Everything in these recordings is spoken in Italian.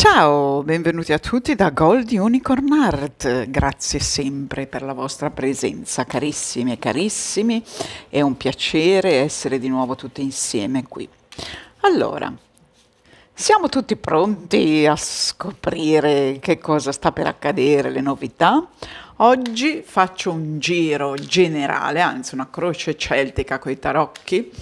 Ciao, benvenuti a tutti da Gold Unicorn Art. Grazie sempre per la vostra presenza, carissimi e carissimi. È un piacere essere di nuovo tutti insieme qui. Allora, siamo tutti pronti a scoprire che cosa sta per accadere, le novità? Oggi faccio un giro generale, anzi una croce celtica coi tarocchi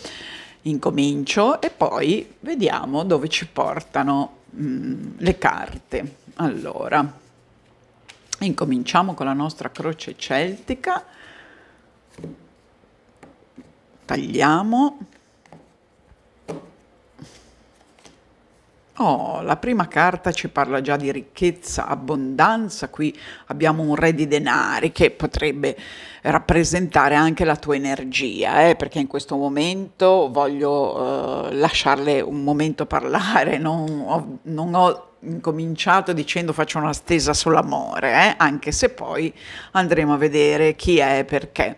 incomincio e poi vediamo dove ci portano mh, mm, le carte. Allora, incominciamo con la nostra croce celtica, tagliamo No, la prima carta ci parla già di ricchezza, abbondanza, qui abbiamo un re di denari che potrebbe rappresentare anche la tua energia, eh? perché in questo momento voglio eh, lasciarle un momento parlare, non ho, non ho incominciato dicendo faccio una stesa sull'amore, eh? anche se poi andremo a vedere chi è e perché.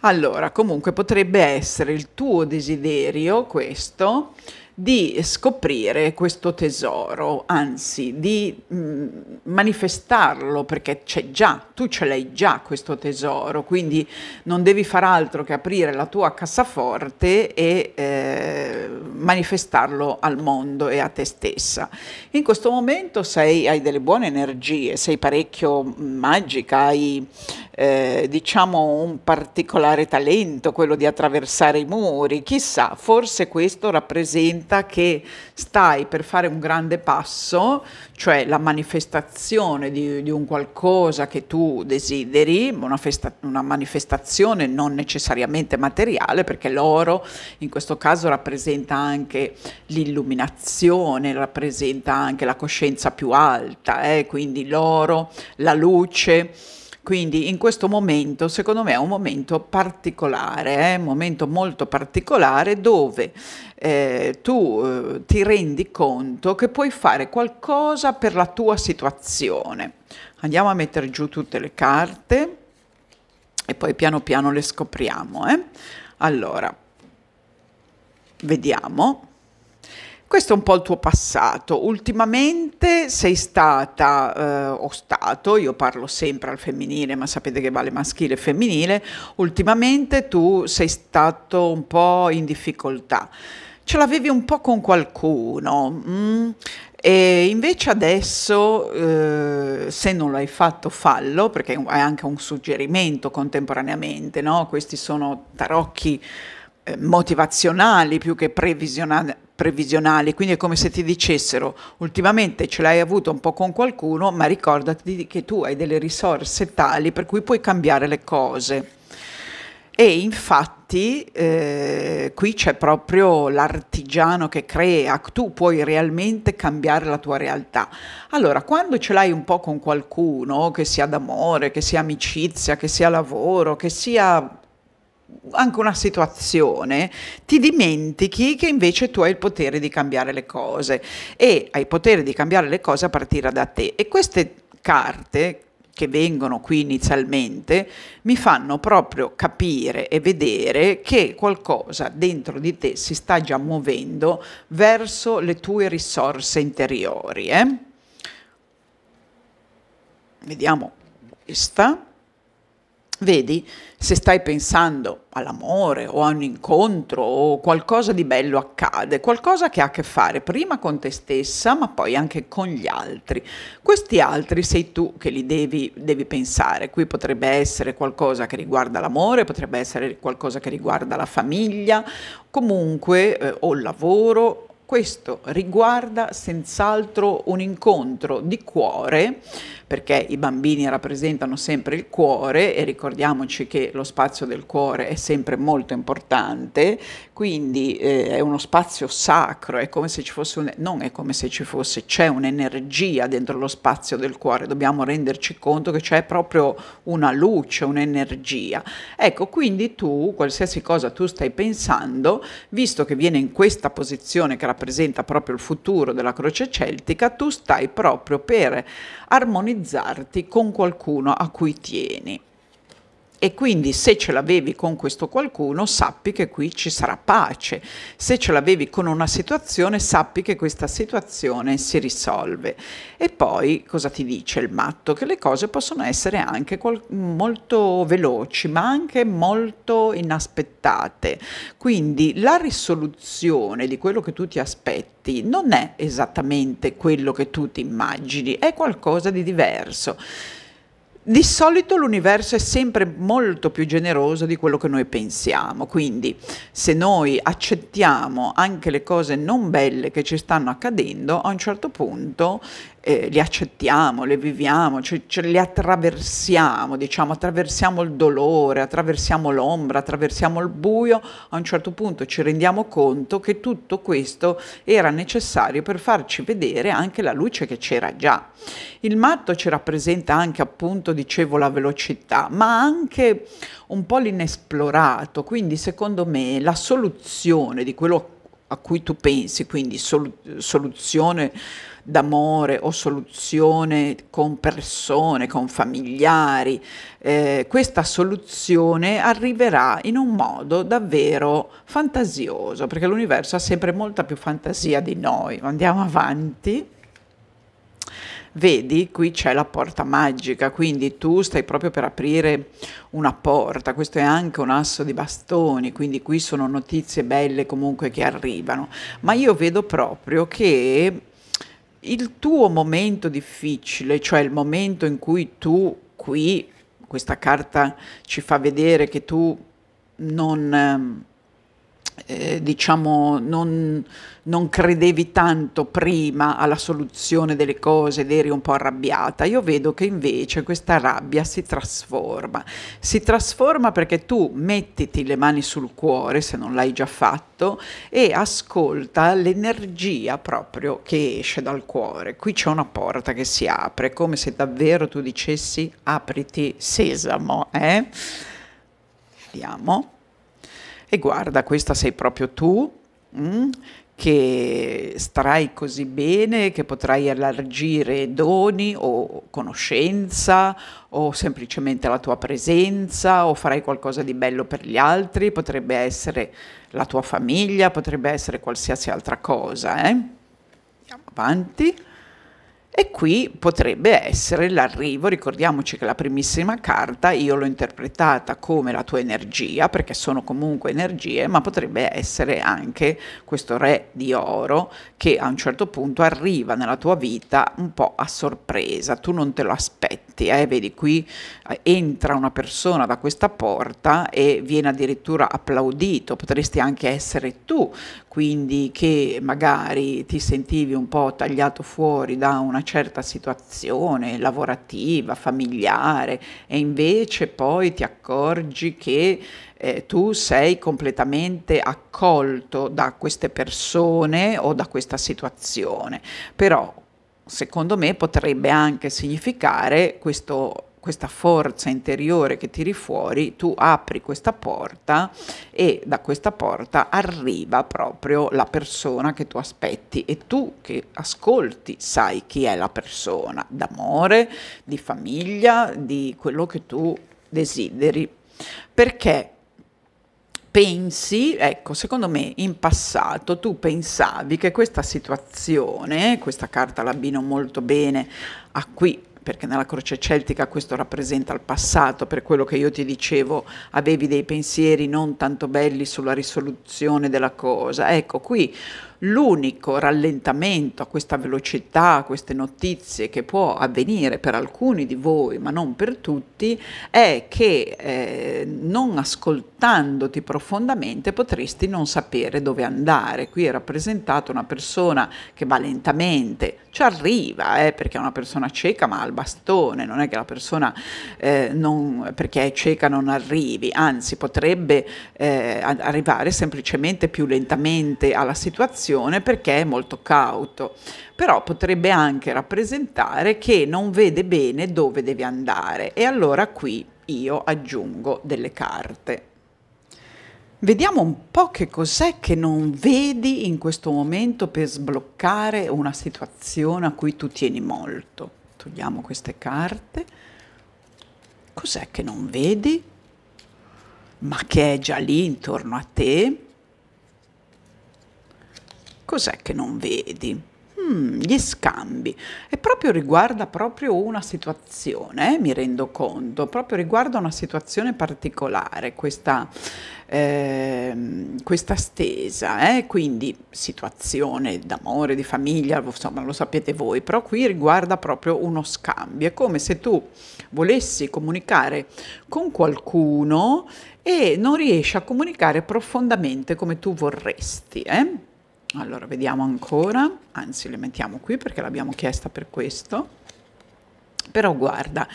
Allora, comunque potrebbe essere il tuo desiderio questo di scoprire questo tesoro, anzi di mm, manifestarlo perché c'è già, tu ce l'hai già questo tesoro, quindi non devi far altro che aprire la tua cassaforte e eh, manifestarlo al mondo e a te stessa. In questo momento sei, hai delle buone energie, sei parecchio mm, magica, hai eh, diciamo un particolare talento, quello di attraversare i muri, chissà, forse questo rappresenta senta che stai per fare un grande passo, cioè la manifestazione di, di un qualcosa che tu desideri, una, festa, una manifestazione non necessariamente materiale, perché l'oro in questo caso rappresenta anche l'illuminazione, rappresenta anche la coscienza più alta, eh? quindi l'oro, la luce quindi in questo momento, secondo me, è un momento particolare, è eh? un momento molto particolare dove eh, tu eh, ti rendi conto che puoi fare qualcosa per la tua situazione. Andiamo a mettere giù tutte le carte e poi piano piano le scopriamo. Eh. Allora, vediamo. Questo è un po' il tuo passato. Ultimamente sei stata, eh, o stato, io parlo sempre al femminile, ma sapete che vale maschile e femminile, ultimamente tu sei stato un po' in difficoltà. Ce l'avevi un po' con qualcuno. Mm. E invece adesso, eh, se non l'hai fatto, fallo, perché è anche un suggerimento contemporaneamente, no? questi sono tarocchi eh, motivazionali più che previsionali previsionali, quindi è come se ti dicessero ultimamente ce l'hai avuto un po' con qualcuno, ma ricordati che tu hai delle risorse tali per cui puoi cambiare le cose. E infatti eh, qui c'è proprio l'artigiano che crea, tu puoi realmente cambiare la tua realtà. Allora, quando ce l'hai un po' con qualcuno, che sia d'amore, che sia amicizia, che sia lavoro, che sia anche una situazione, ti dimentichi che invece tu hai il potere di cambiare le cose e hai il potere di cambiare le cose a partire da te. E queste carte che vengono qui inizialmente mi fanno proprio capire e vedere che qualcosa dentro di te si sta già muovendo verso le tue risorse interiori. Eh? Vediamo questa. Vedi, se stai pensando all'amore o a un incontro o qualcosa di bello accade, qualcosa che ha a che fare prima con te stessa ma poi anche con gli altri. Questi altri sei tu che li devi, devi pensare, qui potrebbe essere qualcosa che riguarda l'amore, potrebbe essere qualcosa che riguarda la famiglia, comunque eh, o il lavoro. Questo riguarda senz'altro un incontro di cuore perché i bambini rappresentano sempre il cuore e ricordiamoci che lo spazio del cuore è sempre molto importante, quindi eh, è uno spazio sacro, è come se ci fosse un, non è come se ci fosse, c'è un'energia dentro lo spazio del cuore, dobbiamo renderci conto che c'è proprio una luce, un'energia. Ecco, quindi tu, qualsiasi cosa tu stai pensando, visto che viene in questa posizione che rappresenta proprio il futuro della croce celtica, tu stai proprio per armonizzarti con qualcuno a cui tieni. E quindi se ce l'avevi con questo qualcuno, sappi che qui ci sarà pace. Se ce l'avevi con una situazione, sappi che questa situazione si risolve. E poi cosa ti dice il matto? Che le cose possono essere anche qual- molto veloci, ma anche molto inaspettate. Quindi la risoluzione di quello che tu ti aspetti non è esattamente quello che tu ti immagini, è qualcosa di diverso. Di solito l'universo è sempre molto più generoso di quello che noi pensiamo, quindi se noi accettiamo anche le cose non belle che ci stanno accadendo, a un certo punto eh, le accettiamo, le viviamo, cioè, cioè le attraversiamo, diciamo, attraversiamo il dolore, attraversiamo l'ombra, attraversiamo il buio, a un certo punto ci rendiamo conto che tutto questo era necessario per farci vedere anche la luce che c'era già. Il matto ci rappresenta anche, appunto, dicevo, la velocità, ma anche un po' l'inesplorato, quindi secondo me la soluzione di quello a cui tu pensi, quindi sol- soluzione d'amore o soluzione con persone, con familiari, eh, questa soluzione arriverà in un modo davvero fantasioso, perché l'universo ha sempre molta più fantasia di noi. Andiamo avanti. Vedi, qui c'è la porta magica, quindi tu stai proprio per aprire una porta, questo è anche un asso di bastoni, quindi qui sono notizie belle comunque che arrivano, ma io vedo proprio che il tuo momento difficile, cioè il momento in cui tu qui, questa carta ci fa vedere che tu non ehm, eh, diciamo, non, non, credevi tanto prima alla soluzione delle cose ed eri un po' arrabbiata, io vedo che invece questa rabbia si trasforma. Si trasforma perché tu mettiti le mani sul cuore, se non l'hai già fatto, e ascolta l'energia proprio che esce dal cuore. Qui c'è una porta che si apre, come se davvero tu dicessi apriti sesamo. Eh? Vediamo e guarda, questa sei proprio tu, mh? Mm, che starai così bene che potrai allargire doni o conoscenza o semplicemente la tua presenza o farai qualcosa di bello per gli altri, potrebbe essere la tua famiglia, potrebbe essere qualsiasi altra cosa. Eh? Andiamo avanti. E qui potrebbe essere l'arrivo, ricordiamoci che la primissima carta io l'ho interpretata come la tua energia, perché sono comunque energie, ma potrebbe essere anche questo re di oro che a un certo punto arriva nella tua vita un po' a sorpresa, tu non te lo aspetti aperti, eh, vedi qui eh, entra una persona da questa porta e viene addirittura applaudito, potresti anche essere tu, quindi che magari ti sentivi un po' tagliato fuori da una certa situazione lavorativa, familiare e invece poi ti accorgi che eh, tu sei completamente accolto da queste persone o da questa situazione. Però secondo me potrebbe anche significare questo questa forza interiore che tiri fuori, tu apri questa porta e da questa porta arriva proprio la persona che tu aspetti e tu che ascolti sai chi è la persona, d'amore, di famiglia, di quello che tu desideri. Perché pensi, ecco, secondo me in passato tu pensavi che questa situazione, questa carta l'abbino molto bene a qui perché nella croce celtica questo rappresenta il passato, per quello che io ti dicevo, avevi dei pensieri non tanto belli sulla risoluzione della cosa. Ecco, qui L'unico rallentamento a questa velocità, a queste notizie che può avvenire per alcuni di voi, ma non per tutti, è che eh, non ascoltandoti profondamente potresti non sapere dove andare. Qui è rappresentata una persona che va lentamente, ci arriva eh, perché è una persona cieca ma al bastone, non è che la persona eh, non, perché è cieca non arrivi, anzi potrebbe eh, arrivare semplicemente più lentamente alla situazione situazione perché è molto cauto, però potrebbe anche rappresentare che non vede bene dove deve andare e allora qui io aggiungo delle carte. Vediamo un po' che cos'è che non vedi in questo momento per sbloccare una situazione a cui tu tieni molto. Togliamo queste carte. Cos'è che non vedi? Ma che è già lì intorno a te? Cos'è che non vedi? Hmm, gli scambi. E proprio riguarda proprio una situazione, eh, mi rendo conto, proprio riguarda una situazione particolare, questa, eh, questa stesa, eh, quindi situazione d'amore, di famiglia, insomma lo sapete voi, però qui riguarda proprio uno scambio. È come se tu volessi comunicare con qualcuno e non riesci a comunicare profondamente come tu vorresti. Eh? Allora, vediamo ancora, anzi le mettiamo qui perché l'abbiamo chiesta per questo. Però guarda,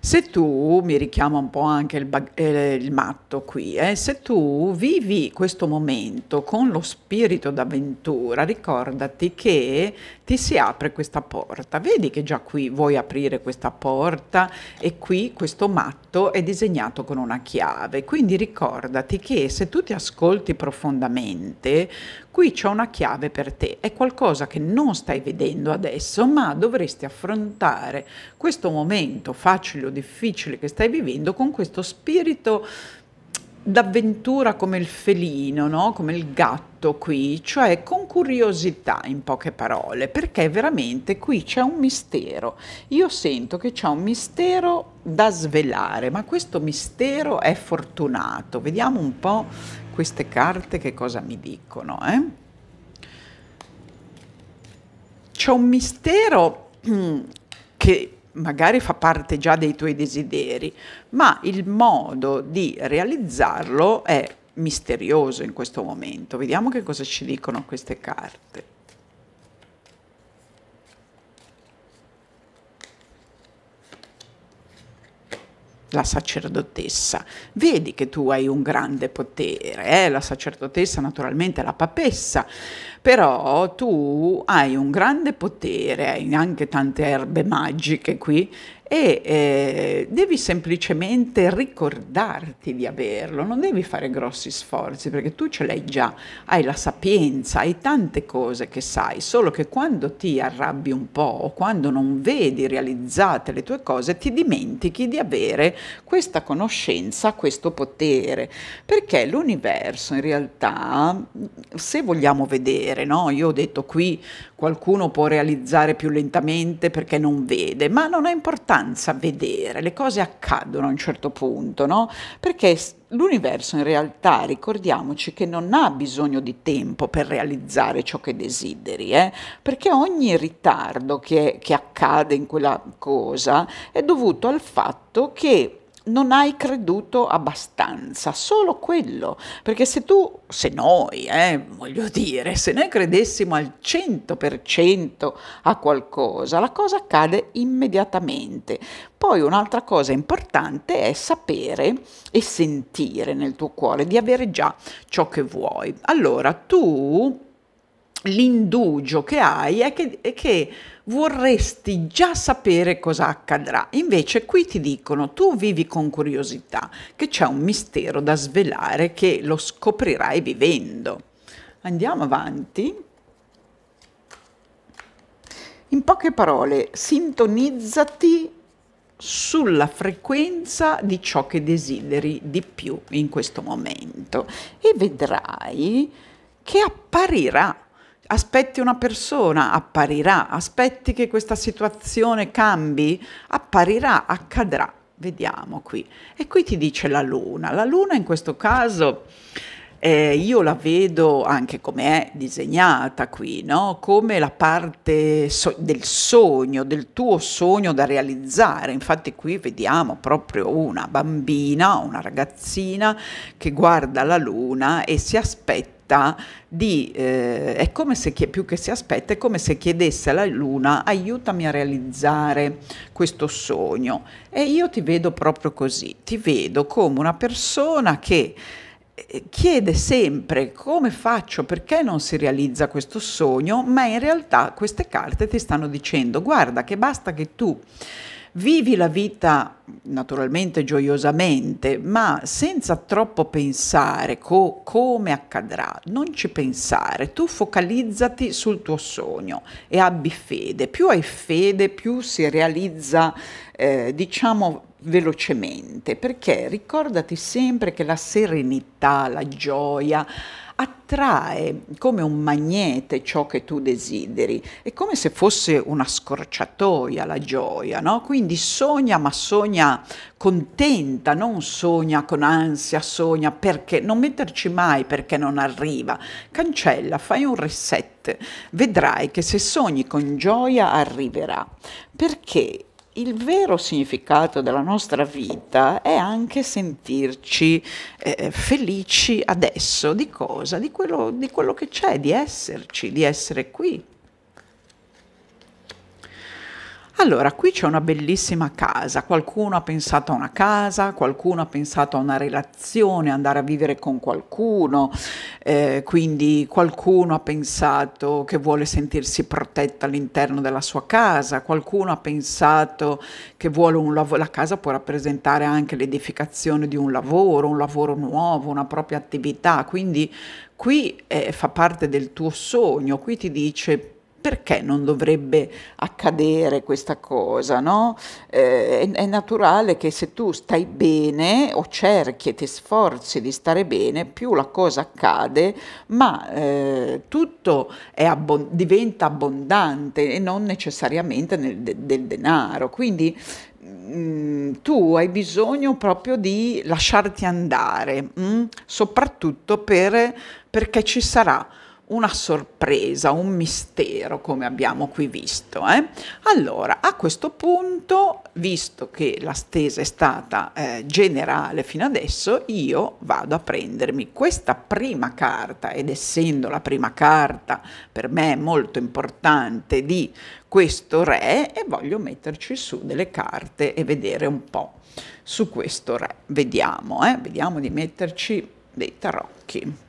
se tu, mi richiamo un po' anche il, bag, eh, il matto qui, eh, se tu vivi questo momento con lo spirito d'avventura, ricordati che ti si apre questa porta. Vedi che già qui vuoi aprire questa porta e qui questo matto è disegnato con una chiave. Quindi ricordati che se tu ti ascolti profondamente, qui c'è una chiave per te, è qualcosa che non stai vedendo adesso, ma dovresti affrontare questo momento facile o difficile che stai vivendo con questo spirito d'avventura come il felino, no? come il gatto qui, cioè con curiosità in poche parole, perché veramente qui c'è un mistero. Io sento che c'è un mistero da svelare, ma questo mistero è fortunato. Vediamo un po' queste carte che cosa mi dicono? Eh? C'è un mistero mm, che magari fa parte già dei tuoi desideri, ma il modo di realizzarlo è misterioso in questo momento. Vediamo che cosa ci dicono queste carte. la sacerdotessa. Vedi che tu hai un grande potere, eh? la sacerdotessa naturalmente la papessa, però tu hai un grande potere, hai anche tante erbe magiche qui e eh, devi semplicemente ricordarti di averlo, non devi fare grossi sforzi perché tu ce l'hai già, hai la sapienza, hai tante cose che sai, solo che quando ti arrabbi un po' quando non vedi realizzate le tue cose ti dimentichi di avere questa conoscenza, questo potere, perché l'universo in realtà, se vogliamo vedere, vedere, no? Io ho detto qui qualcuno può realizzare più lentamente perché non vede, ma non ha importanza vedere, le cose accadono a un certo punto, no? Perché l'universo in realtà, ricordiamoci che non ha bisogno di tempo per realizzare ciò che desideri, eh? perché ogni ritardo che, che accade in quella cosa è dovuto al fatto che non hai creduto abbastanza, solo quello, perché se tu, se noi, eh, voglio dire, se noi credessimo al 100% a qualcosa, la cosa accade immediatamente. Poi un'altra cosa importante è sapere e sentire nel tuo cuore di avere già ciò che vuoi. Allora tu l'indugio che hai è che, è che, vorresti già sapere cosa accadrà. Invece qui ti dicono tu vivi con curiosità, che c'è un mistero da svelare che lo scoprirai vivendo. Andiamo avanti. In poche parole, sintonizzati sulla frequenza di ciò che desideri di più in questo momento e vedrai che apparirà aspetti una persona, apparirà, aspetti che questa situazione cambi, apparirà, accadrà. Vediamo qui. E qui ti dice la luna. La luna in questo caso eh, io la vedo anche come è disegnata qui, no? come la parte so- del sogno, del tuo sogno da realizzare. Infatti qui vediamo proprio una bambina, una ragazzina che guarda la luna e si aspetta aspetta di, eh, è come se, più che si aspetta, è come se chiedesse alla luna aiutami a realizzare questo sogno. E io ti vedo proprio così, ti vedo come una persona che eh, chiede sempre come faccio, perché non si realizza questo sogno, ma in realtà queste carte ti stanno dicendo guarda che basta che tu vivi la vita naturalmente gioiosamente, ma senza troppo pensare co- come accadrà, non ci pensare, tu focalizzati sul tuo sogno e abbi fede, più hai fede più si realizza eh, diciamo velocemente, perché ricordati sempre che la serenità, la gioia, attrae come un magnete ciò che tu desideri, è come se fosse una scorciatoia la gioia, no? Quindi sogna, ma sogna contenta, non sogna con ansia, sogna perché, non metterci mai perché non arriva, cancella, fai un reset, vedrai che se sogni con gioia arriverà, perché il vero significato della nostra vita è anche sentirci eh, eh, felici adesso di cosa? Di quello, di quello che c'è, di esserci, di essere qui. Allora, qui c'è una bellissima casa, qualcuno ha pensato a una casa, qualcuno ha pensato a una relazione, andare a vivere con qualcuno, eh, quindi qualcuno ha pensato che vuole sentirsi protetto all'interno della sua casa, qualcuno ha pensato che vuole un lavoro, la casa può rappresentare anche l'edificazione di un lavoro, un lavoro nuovo, una propria attività, quindi qui eh, fa parte del tuo sogno, qui ti dice perché non dovrebbe accadere questa cosa? No? Eh, è, è, naturale che se tu stai bene o cerchi e ti sforzi di stare bene, più la cosa accade, ma eh, tutto abbon- diventa abbondante e non necessariamente nel, del denaro. Quindi mm, tu hai bisogno proprio di lasciarti andare, mm? soprattutto per, perché ci sarà una sorpresa, un mistero come abbiamo qui visto. Eh? Allora, a questo punto, visto che la stesa è stata eh, generale fino adesso, io vado a prendermi questa prima carta ed essendo la prima carta per me molto importante di questo re e voglio metterci su delle carte e vedere un po' su questo re. Vediamo, eh? vediamo di metterci dei tarocchi.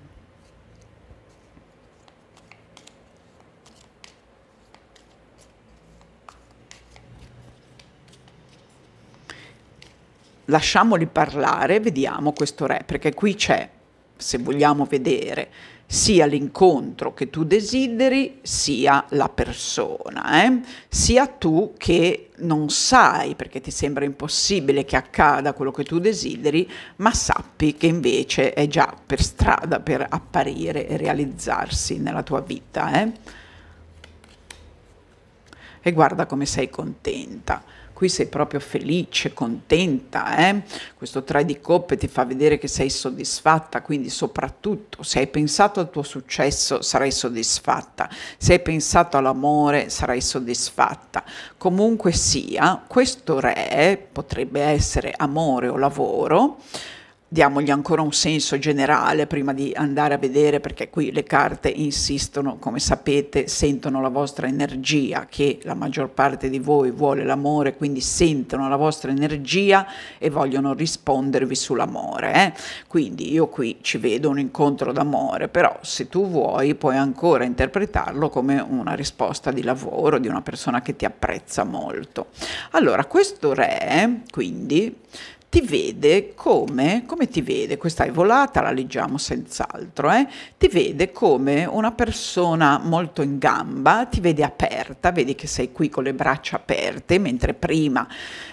lasciamoli parlare, vediamo questo re, perché qui c'è, se vogliamo vedere, sia l'incontro che tu desideri, sia la persona, eh? sia tu che non sai perché ti sembra impossibile che accada quello che tu desideri, ma sappi che invece è già per strada per apparire e realizzarsi nella tua vita. Eh? E guarda come sei contenta qui sei proprio felice, contenta, eh? questo 3 di coppe ti fa vedere che sei soddisfatta, quindi soprattutto se hai pensato al tuo successo sarai soddisfatta, se hai pensato all'amore sarai soddisfatta. Comunque sia, questo re potrebbe essere amore o lavoro, diamogli ancora un senso generale prima di andare a vedere, perché qui le carte insistono, come sapete, sentono la vostra energia, che la maggior parte di voi vuole l'amore, quindi sentono la vostra energia e vogliono rispondervi sull'amore. Eh? Quindi io qui ci vedo un incontro d'amore, però se tu vuoi puoi ancora interpretarlo come una risposta di lavoro, di una persona che ti apprezza molto. Allora, questo re, quindi, ti vede come, come ti vede, questa è volata, la leggiamo senz'altro, eh? ti vede come una persona molto in gamba, ti vede aperta, vedi che sei qui con le braccia aperte, mentre prima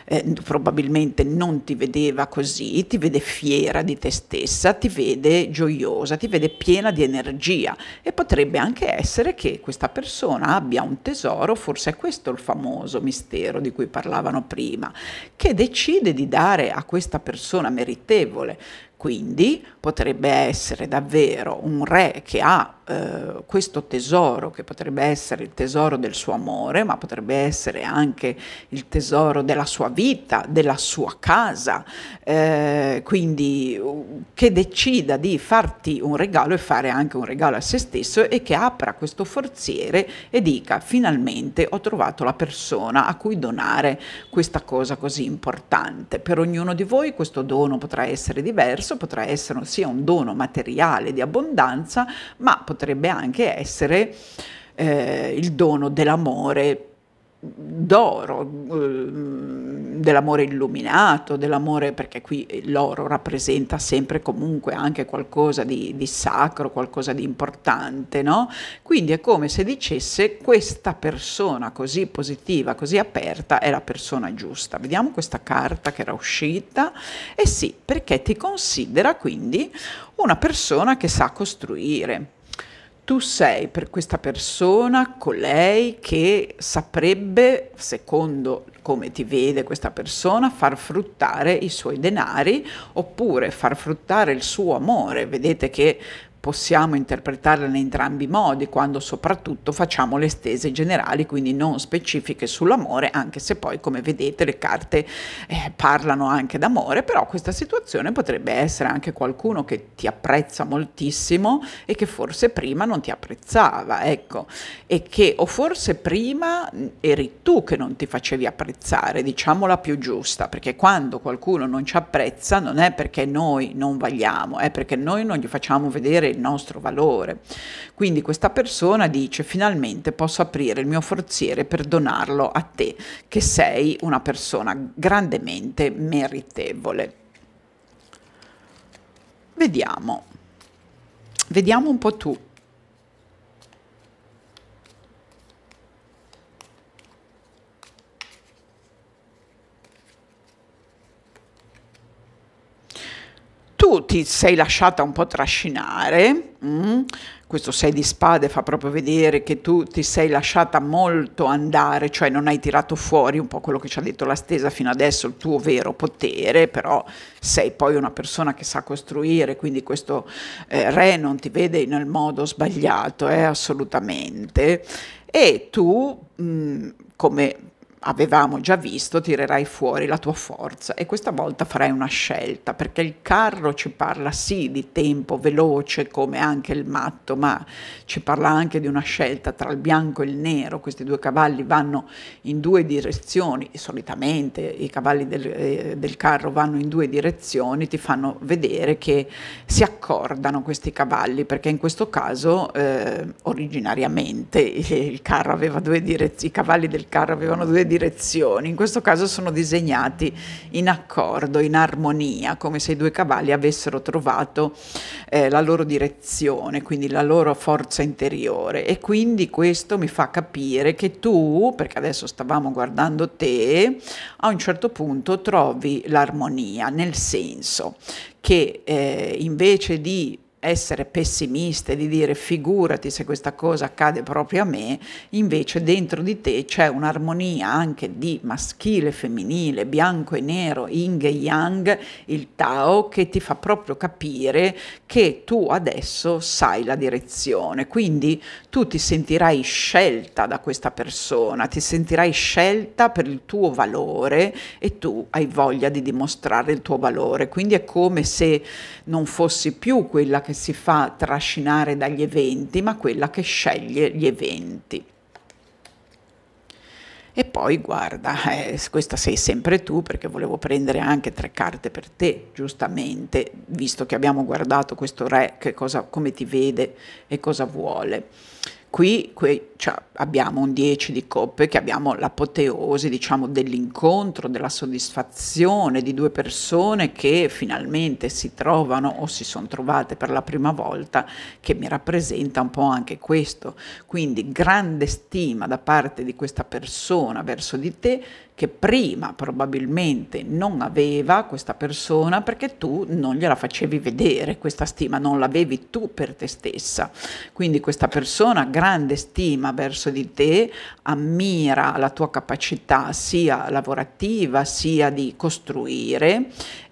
eh, probabilmente non ti vedeva così, ti vede fiera di te stessa, ti vede gioiosa, ti vede piena di energia e potrebbe anche essere che questa persona abbia un tesoro, forse è questo il famoso mistero di cui parlavano prima, che decide di dare a questa persona meritevole quindi potrebbe essere davvero un re che ha eh, questo tesoro, che potrebbe essere il tesoro del suo amore, ma potrebbe essere anche il tesoro della sua vita, della sua casa, eh, quindi che decida di farti un regalo e fare anche un regalo a se stesso e che apra questo forziere e dica finalmente ho trovato la persona a cui donare questa cosa così importante. Per ognuno di voi questo dono potrà essere diverso stesso potrà essere sia un dono materiale di abbondanza, ma potrebbe anche essere eh, il dono dell'amore d'oro. Eh, dell'amore illuminato, dell'amore perché qui l'oro rappresenta sempre comunque anche qualcosa di, di sacro, qualcosa di importante, no? Quindi è come se dicesse questa persona così positiva, così aperta è la persona giusta. Vediamo questa carta che era uscita. E eh sì, perché ti considera quindi una persona che sa costruire, tu sei per questa persona colei che saprebbe, secondo come ti vede questa persona, far fruttare i suoi denari oppure far fruttare il suo amore. Vedete che possiamo interpretarla in entrambi i modi, quando soprattutto facciamo le stese generali, quindi non specifiche sull'amore, anche se poi come vedete le carte eh, parlano anche d'amore, però questa situazione potrebbe essere anche qualcuno che ti apprezza moltissimo e che forse prima non ti apprezzava, ecco, e che o forse prima eri tu che non ti facevi apprezzare, diciamola più giusta, perché quando qualcuno non ci apprezza non è perché noi non vagliamo, è perché noi non gli facciamo vedere il nostro valore. Quindi questa persona dice finalmente posso aprire il mio forziere per donarlo a te, che sei una persona grandemente meritevole. Vediamo, vediamo un po' tu ti sei lasciata un po' trascinare, mh? Mm? questo sei di spade fa proprio vedere che tu ti sei lasciata molto andare, cioè non hai tirato fuori un po' quello che ci ha detto la stesa fino adesso, il tuo vero potere, però sei poi una persona che sa costruire, quindi questo eh, re non ti vede nel modo sbagliato, eh, assolutamente. E tu, mh, mm, come avevamo già visto, tirerai fuori la tua forza e questa volta farai una scelta, perché il carro ci parla sì di tempo veloce come anche il matto, ma ci parla anche di una scelta tra il bianco e il nero, questi due cavalli vanno in due direzioni, solitamente i cavalli del, eh, del carro vanno in due direzioni, ti fanno vedere che si accordano questi cavalli, perché in questo caso eh, originariamente il carro aveva due direzioni, i cavalli del carro avevano due direzioni, direzioni. In questo caso sono disegnati in accordo, in armonia, come se i due cavalli avessero trovato eh, la loro direzione, quindi la loro forza interiore. E quindi questo mi fa capire che tu, perché adesso stavamo guardando te, a un certo punto trovi l'armonia, nel senso che eh, invece di essere pessimiste, di dire figurati se questa cosa accade proprio a me, invece dentro di te c'è un'armonia anche di maschile, e femminile, bianco e nero, yin e yang, il Tao, che ti fa proprio capire che tu adesso sai la direzione, quindi tu ti sentirai scelta da questa persona, ti sentirai scelta per il tuo valore e tu hai voglia di dimostrare il tuo valore, quindi è come se non fossi più quella che che si fa trascinare dagli eventi, ma quella che sceglie gli eventi. E poi guarda, eh, questa sei sempre tu perché volevo prendere anche tre carte per te, giustamente, visto che abbiamo guardato questo re, che cosa, come ti vede e cosa vuole qui, qui cioè, abbiamo un 10 di coppe che abbiamo l'apoteosi diciamo, dell'incontro, della soddisfazione di due persone che finalmente si trovano o si sono trovate per la prima volta, che mi rappresenta un po' anche questo. Quindi grande stima da parte di questa persona verso di te che prima probabilmente non aveva questa persona perché tu non gliela facevi vedere questa stima, non l'avevi tu per te stessa. Quindi questa persona ha grande stima verso di te, ammira la tua capacità sia lavorativa sia di costruire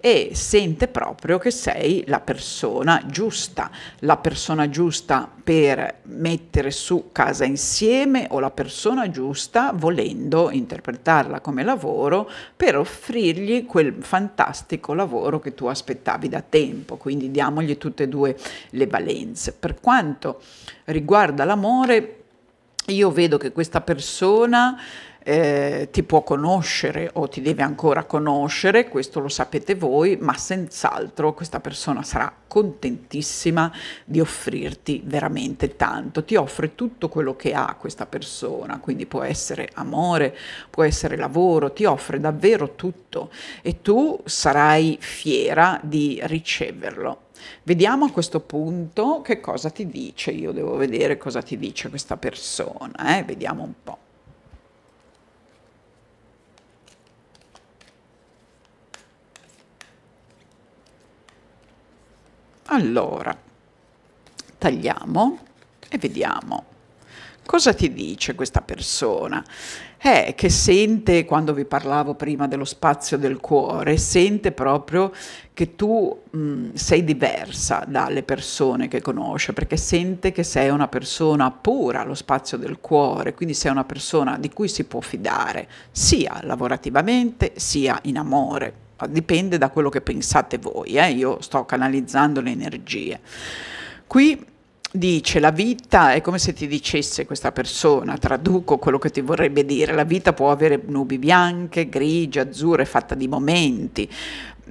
e sente proprio che sei la persona giusta, la persona giusta per mettere su casa insieme o la persona giusta, volendo interpretarla come lavoro, per offrirgli quel fantastico lavoro che tu aspettavi da tempo. Quindi diamogli tutte e due le valenze. Per quanto riguarda l'amore, io vedo che questa persona eh, ti può conoscere o ti deve ancora conoscere, questo lo sapete voi, ma senz'altro questa persona sarà contentissima di offrirti veramente tanto, ti offre tutto quello che ha questa persona, quindi può essere amore, può essere lavoro, ti offre davvero tutto e tu sarai fiera di riceverlo. Vediamo a questo punto che cosa ti dice, io devo vedere cosa ti dice questa persona, eh? vediamo un po'. Allora, tagliamo e vediamo. Cosa ti dice questa persona? È eh, che sente, quando vi parlavo prima dello spazio del cuore, sente proprio che tu mh, mm, sei diversa dalle persone che conosce, perché sente che sei una persona pura allo spazio del cuore, quindi sei una persona di cui si può fidare, sia lavorativamente sia in amore dipende da quello che pensate voi, eh? io sto canalizzando le energie. Qui dice la vita è come se ti dicesse questa persona, traduco quello che ti vorrebbe dire, la vita può avere nubi bianche, grigie, azzurre, fatta di momenti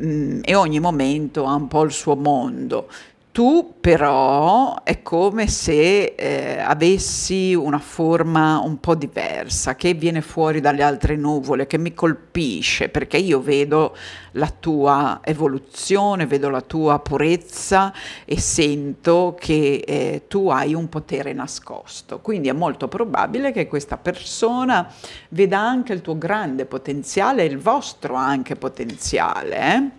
mm, e ogni momento ha un po' il suo mondo. Tu però è come se eh, avessi una forma un po' diversa, che viene fuori dalle altre nuvole, che mi colpisce, perché io vedo la tua evoluzione, vedo la tua purezza e sento che eh, tu hai un potere nascosto. Quindi è molto probabile che questa persona veda anche il tuo grande potenziale e il vostro anche potenziale. Eh?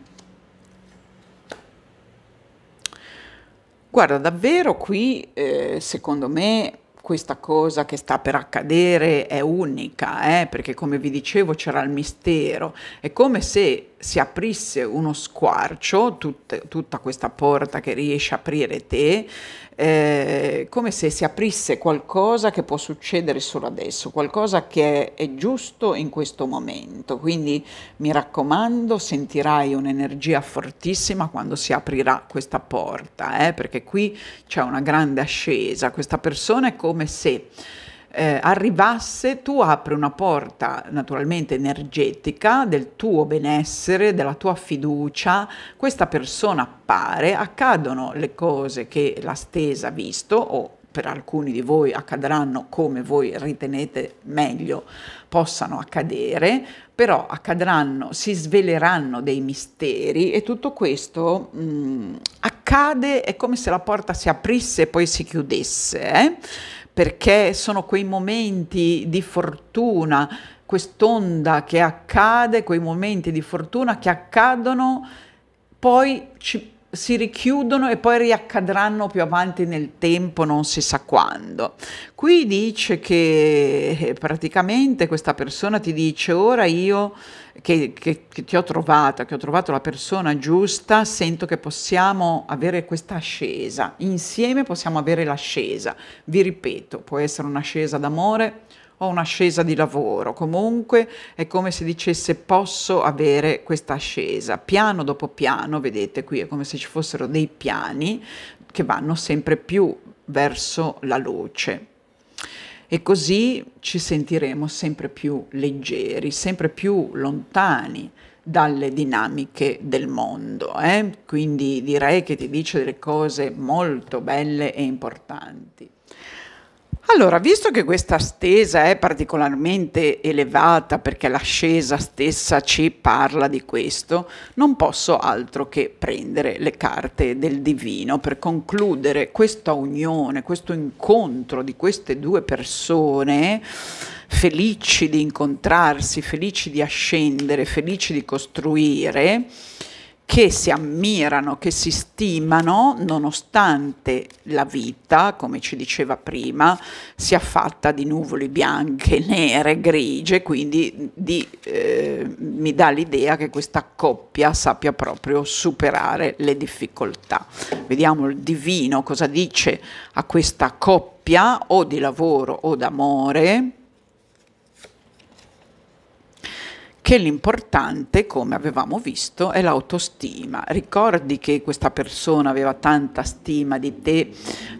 Guarda, davvero qui, ehm, secondo me, questa cosa che sta per accadere è unica, eh, perché come vi dicevo c'era il mistero. È come se si aprisse uno squarcio, tut, tutta questa porta che riesce a aprire te, eh, come se si aprisse qualcosa che può succedere solo adesso, qualcosa che è, è giusto in questo momento. Quindi mi raccomando, sentirai un'energia fortissima quando si aprirà questa porta, eh, perché qui c'è una grande ascesa. Questa persona è come se eh, arrivasse, tu apri una porta naturalmente energetica del tuo benessere, della tua fiducia, questa persona appare, accadono le cose che la stesa ha visto o per alcuni di voi accadranno come voi ritenete meglio possano accadere, però accadranno, si sveleranno dei misteri e tutto questo mh, mm, accade, è come se la porta si aprisse e poi si chiudesse. Eh? perché sono quei momenti di fortuna, quest'onda che accade, quei momenti di fortuna che accadono, poi ci si richiudono e poi riaccadranno più avanti nel tempo, non si sa quando. Qui dice che eh, praticamente questa persona ti dice ora io che, che, che ti ho trovata, che ho trovato la persona giusta, sento che possiamo avere questa ascesa, insieme possiamo avere l'ascesa. Vi ripeto, può essere un'ascesa d'amore, ho un'ascesa di lavoro, comunque è come se dicesse posso avere questa ascesa, piano dopo piano, vedete qui è come se ci fossero dei piani che vanno sempre più verso la luce. E così ci sentiremo sempre più leggeri, sempre più lontani dalle dinamiche del mondo. Eh? Quindi direi che ti dice delle cose molto belle e importanti. Allora, visto che questa stesa è particolarmente elevata perché l'ascesa stessa ci parla di questo, non posso altro che prendere le carte del divino per concludere questa unione, questo incontro di queste due persone felici di incontrarsi, felici di ascendere, felici di costruire che si ammirano, che si stimano, nonostante la vita, come ci diceva prima, sia fatta di nuvole bianche, nere, grigie, quindi di, eh, mi dà l'idea che questa coppia sappia proprio superare le difficoltà. Vediamo il divino cosa dice a questa coppia o di lavoro o d'amore. che l'importante, come avevamo visto, è l'autostima. Ricordi che questa persona aveva tanta stima di te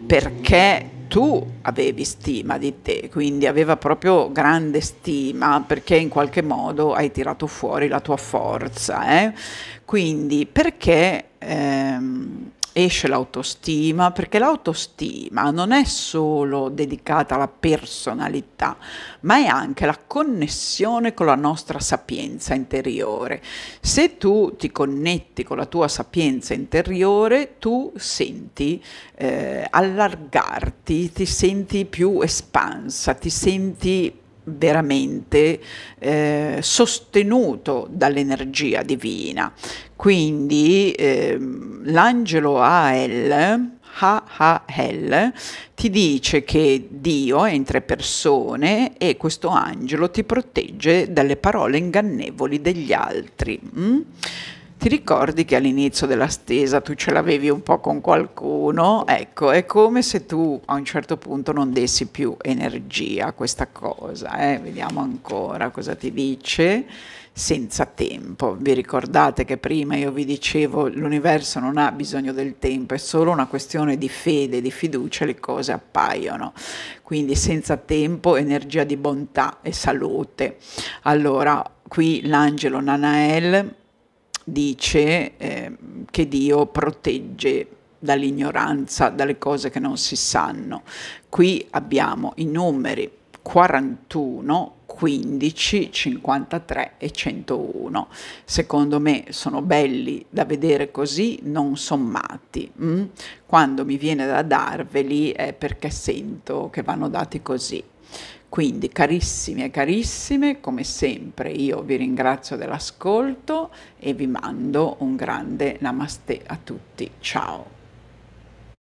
perché tu avevi stima di te, quindi aveva proprio grande stima perché in qualche modo hai tirato fuori la tua forza. Eh? Quindi perché ehm, esce l'autostima, perché l'autostima non è solo dedicata alla personalità, ma è anche la connessione con la nostra sapienza interiore. Se tu ti connetti con la tua sapienza interiore, tu senti eh, allargarti, ti senti più espansa, ti senti veramente eh, sostenuto dall'energia divina. Quindi eh, l'angelo Ael, HHL, ti dice che Dio è in tre persone e questo angelo ti protegge dalle parole ingannevoli degli altri. Mm? Ti ricordi che all'inizio della stesa tu ce l'avevi un po' con qualcuno? Ecco, è come se tu a un certo punto non dessi più energia a questa cosa. Eh? Vediamo ancora cosa ti dice senza tempo. Vi ricordate che prima io vi dicevo l'universo non ha bisogno del tempo, è solo una questione di fede, di fiducia, le cose appaiono. Quindi senza tempo, energia di bontà e salute. Allora, qui l'angelo Nanael dice eh, che Dio protegge dall'ignoranza, dalle cose che non si sanno. Qui abbiamo i numeri 41, 15, 53 e 101. Secondo me sono belli da vedere così, non sommati. Mm? Quando mi viene da darveli è perché sento che vanno dati così. Quindi carissimi e carissime, come sempre io vi ringrazio dell'ascolto e vi mando un grande namaste a tutti. Ciao!